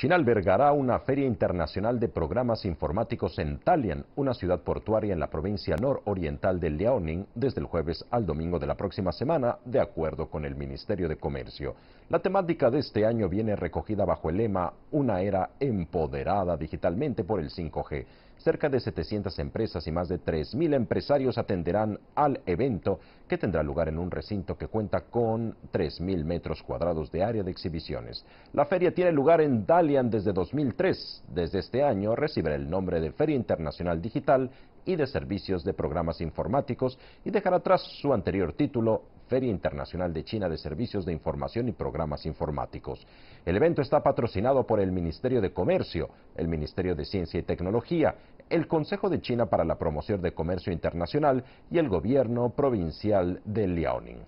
China albergará una feria internacional de programas informáticos en Talian, una ciudad portuaria en la provincia nororiental de Liaoning, desde el jueves al domingo de la próxima semana, de acuerdo con el Ministerio de Comercio. La temática de este año viene recogida bajo el lema Una era empoderada digitalmente por el 5G. Cerca de 700 empresas y más de 3.000 empresarios atenderán al evento que tendrá lugar en un recinto que cuenta con 3.000 metros cuadrados de área de exhibiciones. La feria tiene lugar en Dalian desde 2003. Desde este año recibirá el nombre de Feria Internacional Digital y de Servicios de Programas Informáticos y dejará atrás su anterior título, Feria Internacional de China de Servicios de Información y Programas Informáticos. El evento está patrocinado por el Ministerio de Comercio, el Ministerio de Ciencia y Tecnología, el Consejo de China para la Promoción de Comercio Internacional y el Gobierno Provincial de Liaoning.